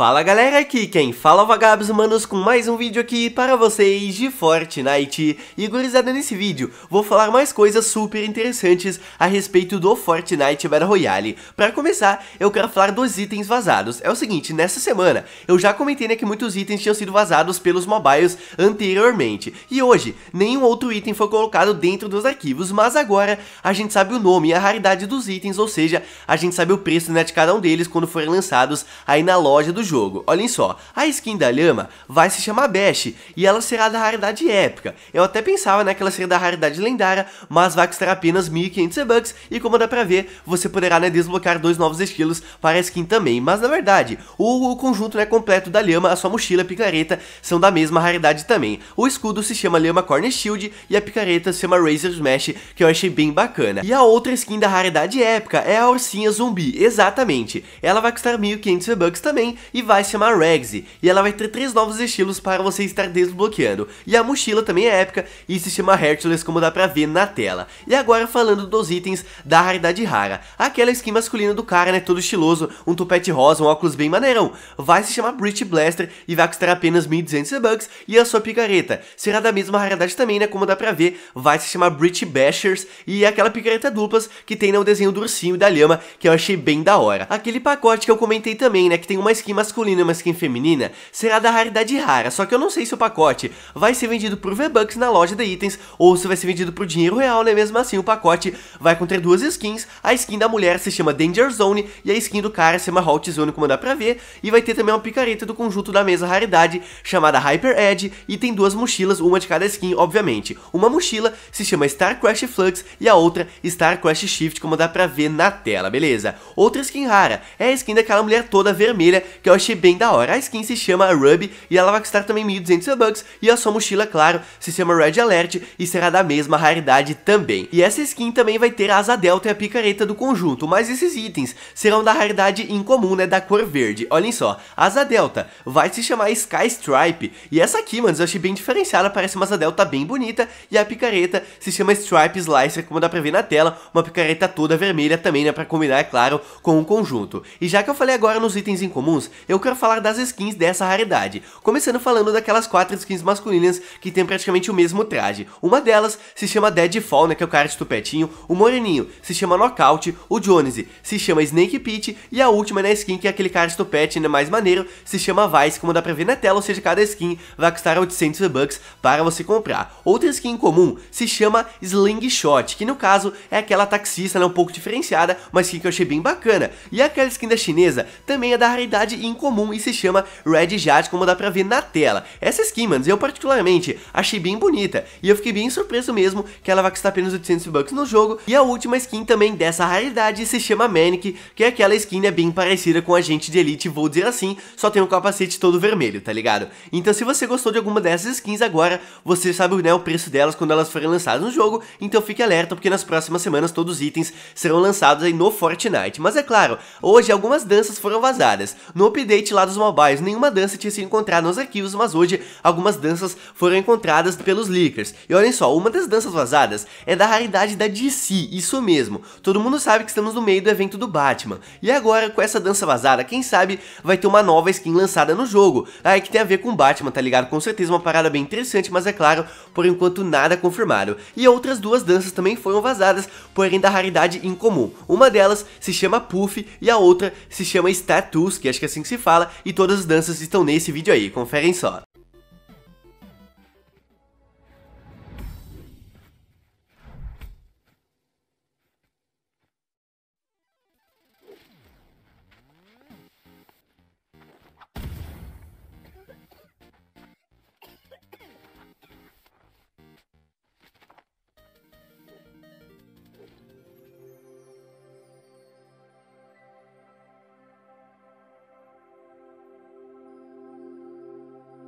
Fala galera, aqui quem fala é o Vagabos Humanos com mais um vídeo aqui para vocês de Fortnite. E gurizada, nesse vídeo vou falar mais coisas super interessantes a respeito do Fortnite Battle Royale. Para começar, eu quero falar dos itens vazados. É o seguinte, nessa semana eu já comentei né, que muitos itens tinham sido vazados pelos mobiles anteriormente. E hoje, nenhum outro item foi colocado dentro dos arquivos, mas agora a gente sabe o nome e a raridade dos itens, ou seja, a gente sabe o preço né, de cada um deles quando forem lançados aí na loja do jogo. Olhem só, a skin da Lhama vai se chamar Bash e ela será da raridade épica. Eu até pensava né, que ela seria da raridade lendária, mas vai custar apenas 1.500 bucks e como dá pra ver, você poderá né, desbloquear dois novos estilos para a skin também. Mas na verdade, o, o conjunto né, completo da Lhama, a sua mochila, a picareta são da mesma raridade também. O escudo se chama Lhama Corner Shield e a picareta se chama Razor Smash, que eu achei bem bacana. E a outra skin da raridade épica é a Ursinha Zumbi, exatamente. Ela vai custar 1.500 bucks também e e vai se chamar Regsy E ela vai ter três novos estilos para você estar desbloqueando. E a mochila também é épica e se chama Heartless, como dá pra ver na tela. E agora falando dos itens da raridade rara. Aquela skin masculina do cara, né, todo estiloso, um tupete rosa, um óculos bem maneirão. Vai se chamar Breach Blaster e vai custar apenas 1.200 bucks e a sua picareta. Será da mesma raridade também, né, como dá pra ver, vai se chamar Breach Bashers e é aquela picareta duplas que tem né, o desenho do ursinho e da lhama, que eu achei bem da hora. Aquele pacote que eu comentei também, né, que tem uma skin masculina e uma skin feminina será da raridade rara, só que eu não sei se o pacote vai ser vendido por V-Bucks na loja de itens ou se vai ser vendido por dinheiro real, né? Mesmo assim, o pacote vai conter duas skins, a skin da mulher se chama Danger Zone e a skin do cara se chama Hot Zone, como dá pra ver, e vai ter também uma picareta do conjunto da mesa raridade chamada Hyper Edge e tem duas mochilas, uma de cada skin, obviamente. Uma mochila se chama Star Crash Flux e a outra Star Crash Shift, como dá pra ver na tela, beleza? Outra skin rara é a skin daquela mulher toda vermelha que é eu achei bem da hora. A skin se chama Ruby e ela vai custar também 1.200 bucks e a sua mochila, claro, se chama Red Alert e será da mesma raridade também. E essa skin também vai ter a asa delta e a picareta do conjunto, mas esses itens serão da raridade incomum, né, da cor verde. Olhem só, a asa delta vai se chamar Sky Stripe e essa aqui, mano, eu achei bem diferenciada, parece uma asa delta bem bonita e a picareta se chama Stripe Slicer, como dá pra ver na tela, uma picareta toda vermelha também, né, pra combinar, é claro, com o conjunto. E já que eu falei agora nos itens incomuns, eu quero falar das skins dessa raridade, começando falando daquelas quatro skins masculinas que tem praticamente o mesmo traje. Uma delas se chama Deadfall, né, que é o cara de tupetinho, o moreninho se chama Knockout, o Jonesy se chama Snake Pit e a última, né, skin que é aquele cara de tupete né, mais maneiro, se chama Vice, como dá pra ver na tela, ou seja, cada skin vai custar 800 bucks para você comprar. Outra skin comum se chama Slingshot, que no caso é aquela taxista, né, um pouco diferenciada, mas skin que eu achei bem bacana. E aquela skin da chinesa também é da raridade comum e se chama Red Jade, como dá pra ver na tela. Essa skin, mano, eu particularmente achei bem bonita e eu fiquei bem surpreso mesmo que ela vai custar apenas 800 bucks no jogo. E a última skin também dessa raridade se chama Manic, que é aquela skin né, bem parecida com a gente de Elite, vou dizer assim, só tem um capacete todo vermelho, tá ligado? Então se você gostou de alguma dessas skins agora, você sabe né, o preço delas quando elas forem lançadas no jogo, então fique alerta porque nas próximas semanas todos os itens serão lançados aí no Fortnite. Mas é claro, hoje algumas danças foram vazadas. No update lá dos mobiles, nenhuma dança tinha sido encontrada nos arquivos, mas hoje algumas danças foram encontradas pelos leakers. E olhem só, uma das danças vazadas é da raridade da DC, isso mesmo. Todo mundo sabe que estamos no meio do evento do Batman. E agora, com essa dança vazada, quem sabe vai ter uma nova skin lançada no jogo. Aí ah, que tem a ver com Batman, tá ligado? Com certeza uma parada bem interessante, mas é claro, por enquanto nada confirmado. E outras duas danças também foram vazadas, porém da raridade incomum. Uma delas se chama Puff e a outra se chama Status, que acho que é assim que se fala e todas as danças estão nesse vídeo aí, conferem só.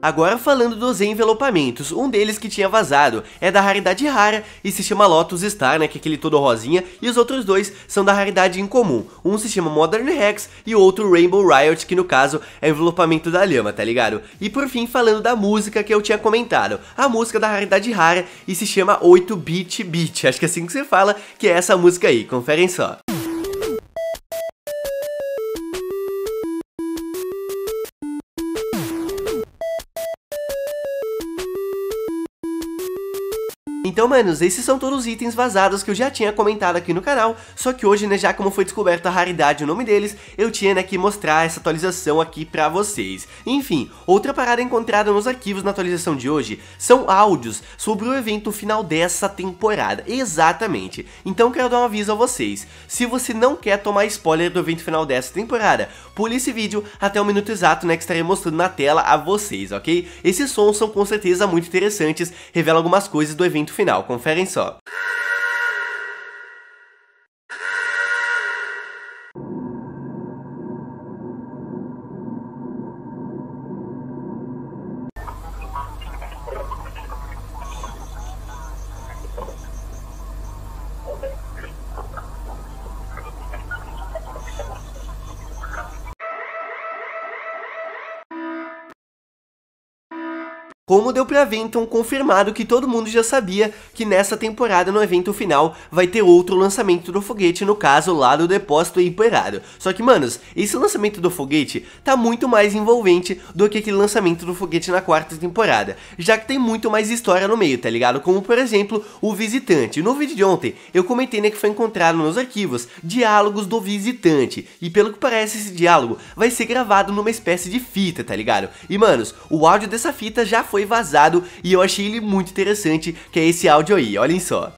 Agora falando dos envelopamentos, um deles que tinha vazado é da raridade rara e se chama Lotus Star, né, que é aquele todo rosinha, e os outros dois são da raridade incomum. Um se chama Modern hex e o outro Rainbow Riot, que no caso é envelopamento da lhama, tá ligado? E por fim, falando da música que eu tinha comentado, a música da raridade rara e se chama 8-bit beat, acho que é assim que você fala, que é essa música aí, conferem só. Então, manos, esses são todos os itens vazados que eu já tinha comentado aqui no canal, só que hoje, né, já como foi descoberta a raridade e o nome deles, eu tinha, né, que mostrar essa atualização aqui pra vocês. Enfim, outra parada encontrada nos arquivos na atualização de hoje são áudios sobre o evento final dessa temporada, exatamente. Então, quero dar um aviso a vocês, se você não quer tomar spoiler do evento final dessa temporada, pule esse vídeo até o minuto exato, né, que estarei mostrando na tela a vocês, ok? Esses sons são com certeza muito interessantes, revelam algumas coisas do evento final final, conferem só. Como deu pra ver, então confirmado que todo mundo já sabia que nessa temporada, no evento final, vai ter outro lançamento do foguete, no caso lá do depósito imperado. Só que, manos, esse lançamento do foguete tá muito mais envolvente do que aquele lançamento do foguete na quarta temporada, já que tem muito mais história no meio, tá ligado? Como, por exemplo, o Visitante. No vídeo de ontem, eu comentei né, que foi encontrado nos arquivos diálogos do Visitante, e pelo que parece, esse diálogo vai ser gravado numa espécie de fita, tá ligado? E, manos, o áudio dessa fita já foi vazado e eu achei ele muito interessante, que é esse áudio aí, olhem só.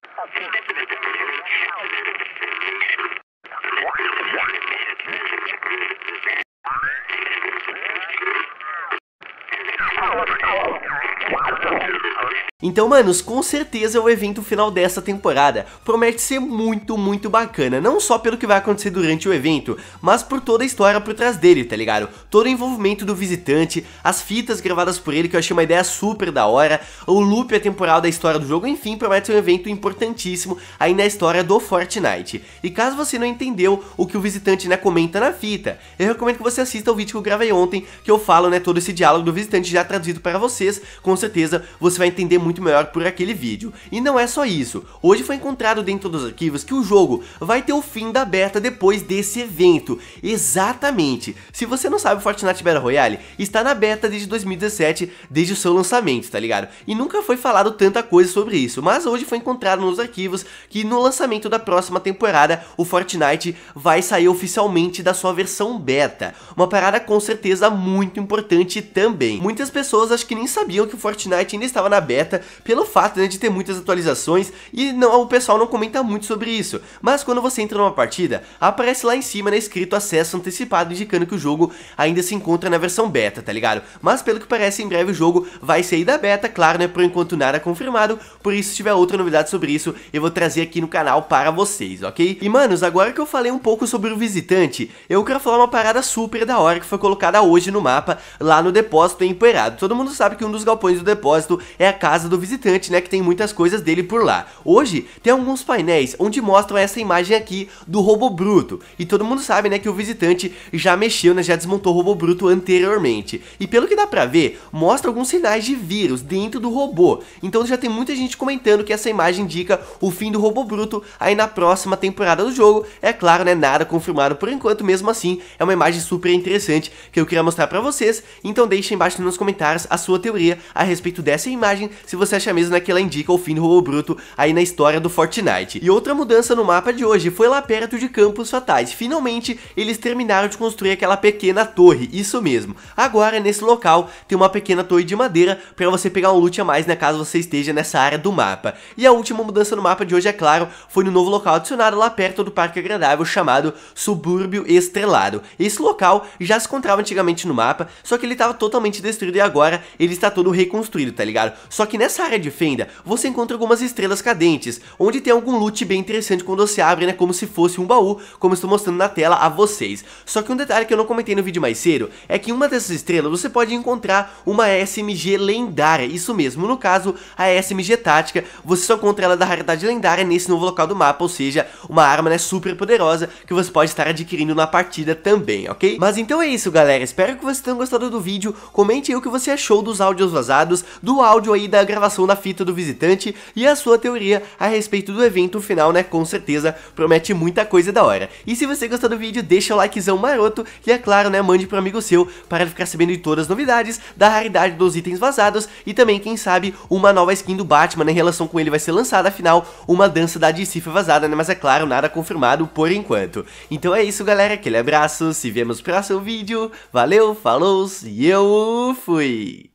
Então, manos, com certeza é o evento final dessa temporada. Promete ser muito, muito bacana, não só pelo que vai acontecer durante o evento, mas por toda a história por trás dele, tá ligado? Todo o envolvimento do visitante, as fitas gravadas por ele, que eu achei uma ideia super da hora, o loop atemporal da história do jogo, enfim, promete ser um evento importantíssimo aí na história do Fortnite. E caso você não entendeu o que o visitante, né, comenta na fita, eu recomendo que você assista o vídeo que eu gravei ontem, que eu falo, né, todo esse diálogo do visitante já traduzido para vocês, com certeza certeza você vai entender muito melhor por aquele vídeo. E não é só isso, hoje foi encontrado dentro dos arquivos que o jogo vai ter o fim da beta depois desse evento. Exatamente, se você não sabe, o Fortnite Battle Royale está na beta desde 2017, desde o seu lançamento, tá ligado? E nunca foi falado tanta coisa sobre isso, mas hoje foi encontrado nos arquivos que no lançamento da próxima temporada, o Fortnite vai sair oficialmente da sua versão beta. Uma parada com certeza muito importante também. Muitas pessoas acho que nem sabiam que o Fortnite site ainda estava na beta, pelo fato né, de ter muitas atualizações e não, o pessoal não comenta muito sobre isso. Mas quando você entra numa partida, aparece lá em cima né, escrito acesso antecipado, indicando que o jogo ainda se encontra na versão beta, tá ligado? Mas pelo que parece, em breve o jogo vai sair da beta, claro, né? Por enquanto nada confirmado, por isso se tiver outra novidade sobre isso, eu vou trazer aqui no canal para vocês, ok? E manos, agora que eu falei um pouco sobre o visitante, eu quero falar uma parada super da hora que foi colocada hoje no mapa, lá no depósito em Poeirado. Todo mundo sabe que um dos galpões do depósito propósito é a casa do visitante, né, que tem muitas coisas dele por lá. Hoje tem alguns painéis onde mostram essa imagem aqui do robô bruto. E todo mundo sabe, né, que o visitante já mexeu, né, já desmontou o robô bruto anteriormente. E pelo que dá pra ver, mostra alguns sinais de vírus dentro do robô. Então já tem muita gente comentando que essa imagem indica o fim do robô bruto aí na próxima temporada do jogo. É claro, né, nada confirmado por enquanto, mesmo assim, é uma imagem super interessante que eu queria mostrar pra vocês. Então deixem embaixo nos comentários a sua teoria a respeito dessa imagem se você acha mesmo que ela indica o fim do Robô Bruto aí na história do Fortnite. E outra mudança no mapa de hoje foi lá perto de Campos Fatais. Finalmente, eles terminaram de construir aquela pequena torre, isso mesmo. Agora, nesse local, tem uma pequena torre de madeira para você pegar um loot a mais, né, caso você esteja nessa área do mapa. E a última mudança no mapa de hoje, é claro, foi no novo local adicionado lá perto do Parque Agradável, chamado Subúrbio Estrelado. Esse local já se encontrava antigamente no mapa, só que ele estava totalmente destruído e agora ele está todo reconstruído tá ligado? Só que nessa área de fenda, você encontra algumas estrelas cadentes, onde tem algum loot bem interessante quando você abre, né, como se fosse um baú, como estou mostrando na tela a vocês. Só que um detalhe que eu não comentei no vídeo mais cedo, é que em uma dessas estrelas você pode encontrar uma SMG lendária, isso mesmo, no caso, a SMG tática, você só encontra ela da raridade lendária nesse novo local do mapa, ou seja, uma arma, né, super poderosa, que você pode estar adquirindo na partida também, ok? Mas então é isso, galera, espero que vocês tenham gostado do vídeo, comente aí o que você achou dos áudios vazados, do áudio aí da gravação da fita do visitante e a sua teoria a respeito do evento final, né? Com certeza promete muita coisa da hora. E se você gostou do vídeo, deixa o likezão maroto e é claro, né, mande para um amigo seu para ficar sabendo de todas as novidades, da raridade dos itens vazados e também, quem sabe, uma nova skin do Batman né? em relação com ele vai ser lançada, afinal, uma dança da DC foi vazada, né? Mas é claro, nada confirmado por enquanto. Então é isso, galera, aquele abraço, se vemos no próximo vídeo, valeu, falou e eu fui!